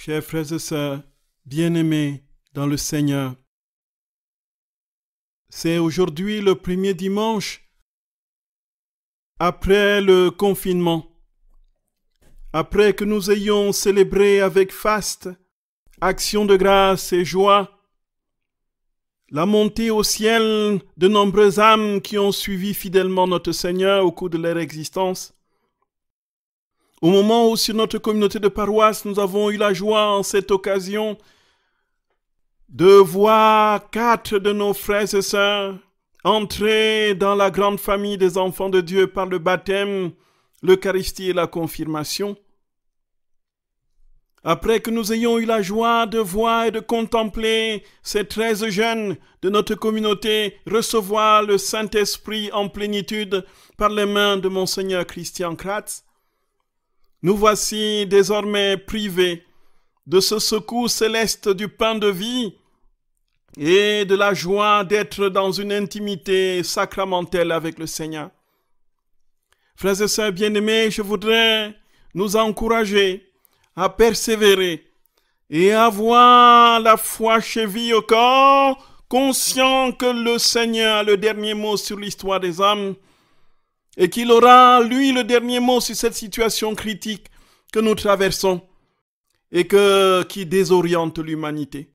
Chers frères et sœurs, bien-aimés dans le Seigneur, c'est aujourd'hui le premier dimanche après le confinement. Après que nous ayons célébré avec faste, action de grâce et joie, la montée au ciel de nombreuses âmes qui ont suivi fidèlement notre Seigneur au cours de leur existence, au moment où sur notre communauté de paroisse, nous avons eu la joie en cette occasion de voir quatre de nos frères et sœurs entrer dans la grande famille des enfants de Dieu par le baptême, l'Eucharistie et la confirmation. Après que nous ayons eu la joie de voir et de contempler ces treize jeunes de notre communauté recevoir le Saint-Esprit en plénitude par les mains de Monseigneur Christian Kratz, nous voici désormais privés de ce secours céleste du pain de vie et de la joie d'être dans une intimité sacramentelle avec le Seigneur. Frères et sœurs bien-aimés, je voudrais nous encourager à persévérer et avoir la foi cheville au corps, conscient que le Seigneur a le dernier mot sur l'histoire des âmes et qu'il aura, lui, le dernier mot sur cette situation critique que nous traversons et que, qui désoriente l'humanité.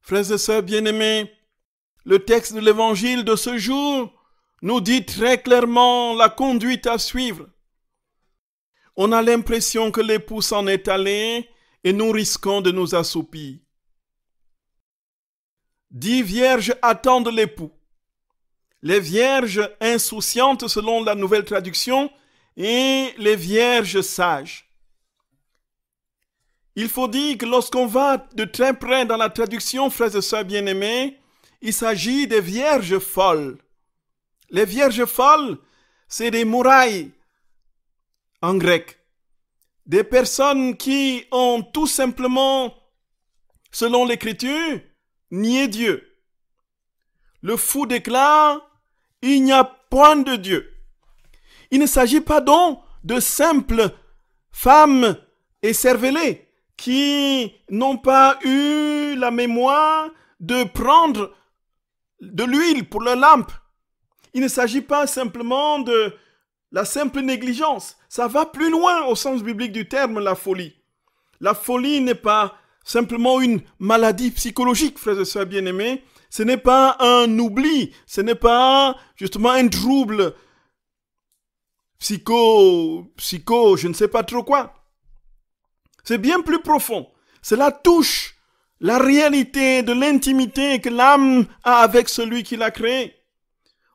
Frères et sœurs bien-aimés, le texte de l'évangile de ce jour nous dit très clairement la conduite à suivre. On a l'impression que l'époux s'en est allé et nous risquons de nous assoupir. Dix vierges attendent l'époux les vierges insouciantes selon la nouvelle traduction et les vierges sages. Il faut dire que lorsqu'on va de très près dans la traduction, frères et sœurs bien-aimés, il s'agit des vierges folles. Les vierges folles, c'est des murailles en grec. Des personnes qui ont tout simplement, selon l'écriture, nié Dieu. Le fou déclare il n'y a point de Dieu. Il ne s'agit pas donc de simples femmes et cervelées qui n'ont pas eu la mémoire de prendre de l'huile pour leur lampe. Il ne s'agit pas simplement de la simple négligence. Ça va plus loin au sens biblique du terme, la folie. La folie n'est pas simplement une maladie psychologique, frères et sœurs bien-aimés. Ce n'est pas un oubli, ce n'est pas justement un trouble psycho, psycho, je ne sais pas trop quoi. C'est bien plus profond. Cela touche la réalité de l'intimité que l'âme a avec celui qui l'a créé.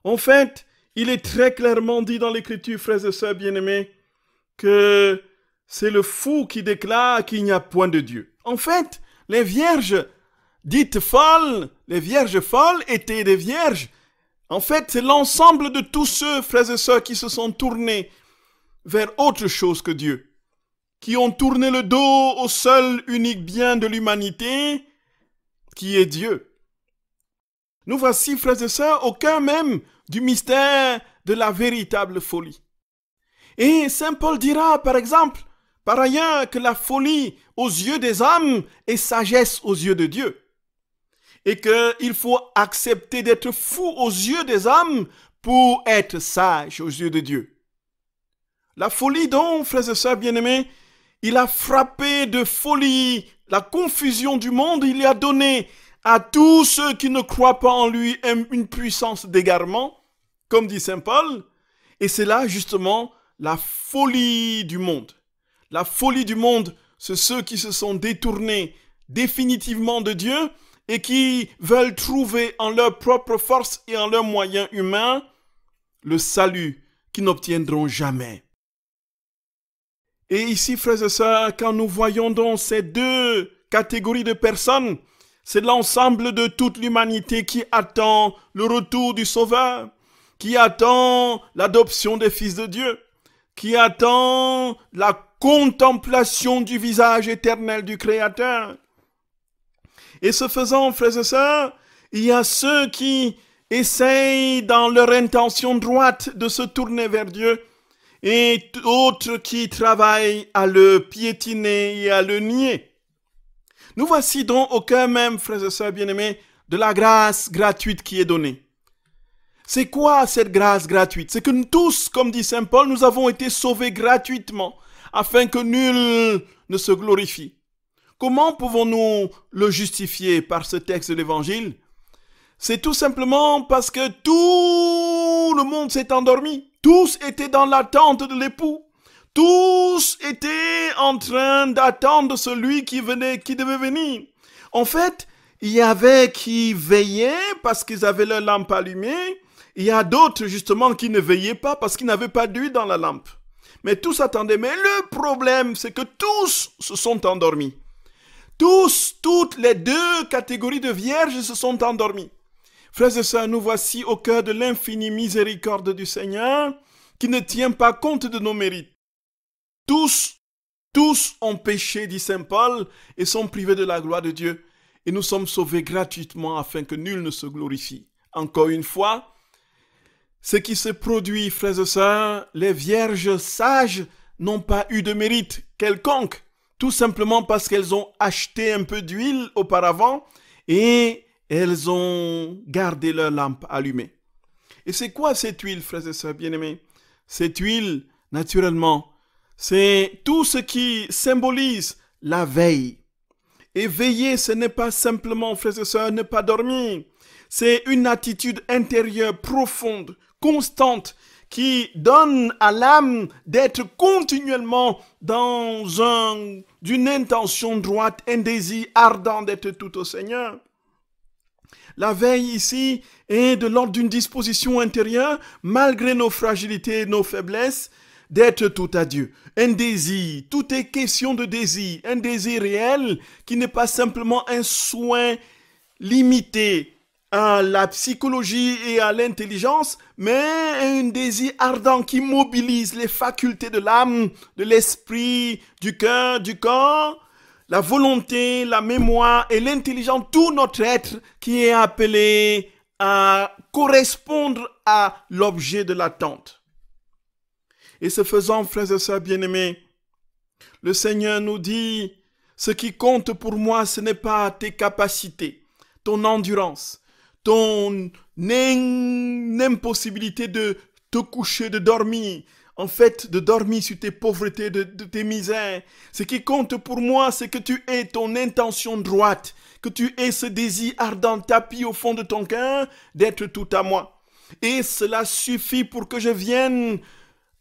En fait, il est très clairement dit dans l'écriture, frères et sœurs bien-aimés, que c'est le fou qui déclare qu'il n'y a point de Dieu. En fait, les vierges dites folles les vierges folles étaient des vierges. En fait, c'est l'ensemble de tous ceux, frères et sœurs, qui se sont tournés vers autre chose que Dieu, qui ont tourné le dos au seul unique bien de l'humanité, qui est Dieu. Nous voici, frères et sœurs, au cœur même du mystère de la véritable folie. Et Saint Paul dira, par exemple, par ailleurs, que la folie aux yeux des hommes est sagesse aux yeux de Dieu et qu'il faut accepter d'être fou aux yeux des hommes pour être sage aux yeux de Dieu. La folie donc, frères et sœurs bien-aimés, il a frappé de folie la confusion du monde, il a donné à tous ceux qui ne croient pas en lui une puissance d'égarement, comme dit Saint Paul, et c'est là justement la folie du monde. La folie du monde, c'est ceux qui se sont détournés définitivement de Dieu et qui veulent trouver en leur propre force et en leurs moyens humains le salut qu'ils n'obtiendront jamais. Et ici, frères et sœurs, quand nous voyons donc ces deux catégories de personnes, c'est l'ensemble de toute l'humanité qui attend le retour du Sauveur, qui attend l'adoption des fils de Dieu, qui attend la contemplation du visage éternel du Créateur, et ce faisant, frères et sœurs, il y a ceux qui essayent dans leur intention droite de se tourner vers Dieu et d'autres qui travaillent à le piétiner et à le nier. Nous voici donc au cœur même, frères et sœurs bien-aimés, de la grâce gratuite qui est donnée. C'est quoi cette grâce gratuite C'est que nous tous, comme dit Saint Paul, nous avons été sauvés gratuitement afin que nul ne se glorifie. Comment pouvons-nous le justifier par ce texte de l'Évangile C'est tout simplement parce que tout le monde s'est endormi. Tous étaient dans l'attente de l'époux. Tous étaient en train d'attendre celui qui venait, qui devait venir. En fait, il y avait qui veillaient parce qu'ils avaient leur lampe allumée. Il y a d'autres, justement, qui ne veillaient pas parce qu'ils n'avaient pas d'huile dans la lampe. Mais tous attendaient. Mais le problème, c'est que tous se sont endormis. Tous, toutes les deux catégories de vierges se sont endormies. Frères et sœurs, nous voici au cœur de l'infinie miséricorde du Seigneur qui ne tient pas compte de nos mérites. Tous, tous ont péché, dit Saint Paul, et sont privés de la gloire de Dieu. Et nous sommes sauvés gratuitement afin que nul ne se glorifie. Encore une fois, ce qui se produit, frères et sœurs, les vierges sages n'ont pas eu de mérite quelconque tout simplement parce qu'elles ont acheté un peu d'huile auparavant et elles ont gardé leur lampe allumée. Et c'est quoi cette huile, frères et sœurs bien-aimés Cette huile, naturellement, c'est tout ce qui symbolise la veille. Et veiller, ce n'est pas simplement, frères et sœurs, ne pas dormir. C'est une attitude intérieure profonde, constante, qui donne à l'âme d'être continuellement dans un, une intention droite, un désir ardent d'être tout au Seigneur. La veille ici est de l'ordre d'une disposition intérieure, malgré nos fragilités et nos faiblesses, d'être tout à Dieu. Un désir, tout est question de désir, un désir réel qui n'est pas simplement un soin limité à la psychologie et à l'intelligence, mais un désir ardent qui mobilise les facultés de l'âme, de l'esprit, du cœur, du corps, la volonté, la mémoire et l'intelligence, tout notre être qui est appelé à correspondre à l'objet de l'attente. Et ce faisant, frères et sœurs bien-aimés, le Seigneur nous dit, ce qui compte pour moi, ce n'est pas tes capacités, ton endurance, ton impossibilité de te coucher, de dormir, en fait, de dormir sur tes pauvretés, de, tes misères. Ce qui compte pour moi, c'est que tu aies ton intention droite, que tu aies ce désir ardent tapis au fond de ton cœur d'être tout à moi. Et cela suffit pour que je vienne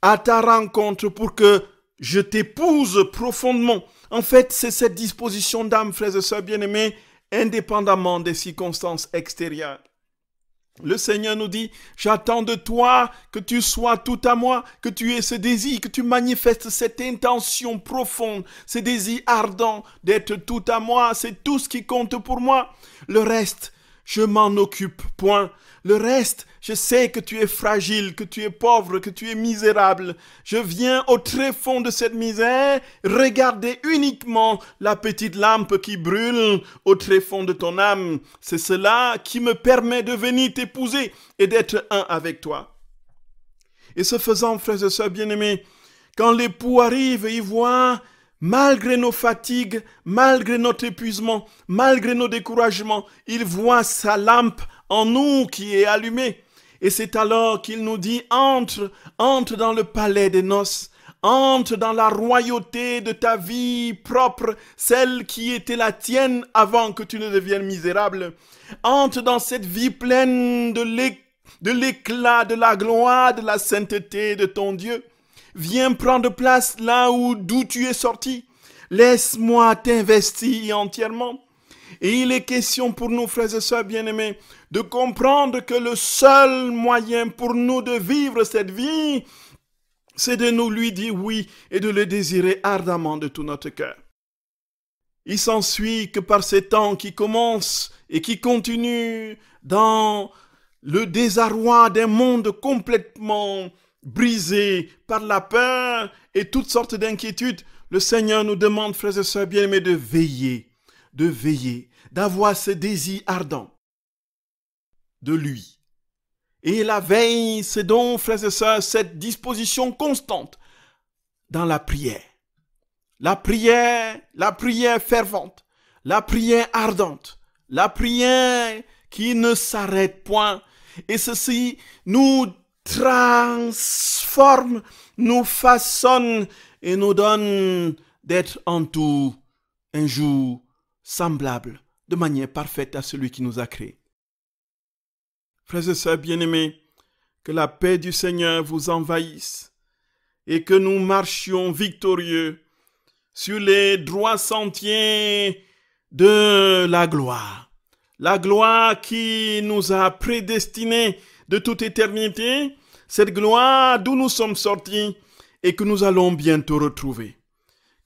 à ta rencontre, pour que je t'épouse profondément. En fait, c'est cette disposition d'âme, frères et sœurs bien-aimés, indépendamment des circonstances extérieures. Le Seigneur nous dit, j'attends de toi que tu sois tout à moi, que tu aies ce désir, que tu manifestes cette intention profonde, ce désir ardent d'être tout à moi. C'est tout ce qui compte pour moi. Le reste, je m'en occupe, point. Le reste, je sais que tu es fragile, que tu es pauvre, que tu es misérable. Je viens au fond de cette misère, regarder uniquement la petite lampe qui brûle au fond de ton âme. C'est cela qui me permet de venir t'épouser et d'être un avec toi. Et ce faisant, frères et sœurs bien-aimés, quand l'époux arrive et il voit Malgré nos fatigues, malgré notre épuisement, malgré nos découragements, il voit sa lampe en nous qui est allumée. Et c'est alors qu'il nous dit, entre, entre dans le palais des noces, entre dans la royauté de ta vie propre, celle qui était la tienne avant que tu ne deviennes misérable. Entre dans cette vie pleine de l'éclat, de la gloire, de la sainteté de ton Dieu. Viens prendre place là où d'où tu es sorti. Laisse-moi t'investir entièrement. Et il est question pour nous, frères et sœurs bien-aimés, de comprendre que le seul moyen pour nous de vivre cette vie, c'est de nous lui dire oui et de le désirer ardemment de tout notre cœur. Il s'ensuit que par ces temps qui commencent et qui continuent dans le désarroi d'un monde complètement brisés par la peur et toutes sortes d'inquiétudes, le Seigneur nous demande, frères et sœurs bien-aimés, de veiller, de veiller, d'avoir ce désir ardent de lui. Et la veille, c'est donc, frères et sœurs, cette disposition constante dans la prière. La prière, la prière fervente, la prière ardente, la prière qui ne s'arrête point. Et ceci nous transforme, nous façonne et nous donne d'être en tout un jour semblable de manière parfaite à celui qui nous a créés. Frères et sœurs bien-aimés, que la paix du Seigneur vous envahisse et que nous marchions victorieux sur les droits sentiers de la gloire. La gloire qui nous a prédestinés de toute éternité, cette gloire d'où nous sommes sortis et que nous allons bientôt retrouver.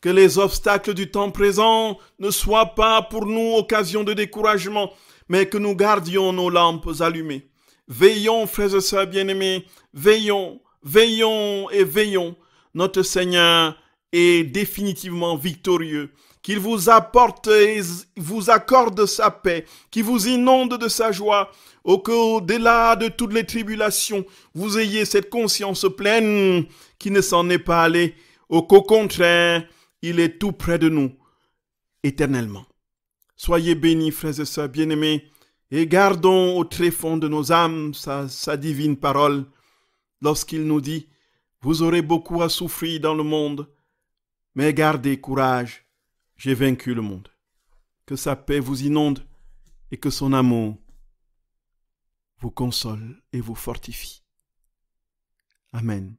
Que les obstacles du temps présent ne soient pas pour nous occasion de découragement, mais que nous gardions nos lampes allumées. Veillons, frères et sœurs bien-aimés, veillons, veillons et veillons. Notre Seigneur est définitivement victorieux qu'il vous apporte et vous accorde sa paix, qui vous inonde de sa joie, au qu'au-delà de toutes les tribulations, vous ayez cette conscience pleine qui ne s'en est pas allé. au qu'au contraire, il est tout près de nous, éternellement. Soyez bénis, frères et sœurs bien-aimés, et gardons au tréfonds de nos âmes sa divine parole, lorsqu'il nous dit, vous aurez beaucoup à souffrir dans le monde, mais gardez courage, j'ai vaincu le monde. Que sa paix vous inonde et que son amour vous console et vous fortifie. Amen.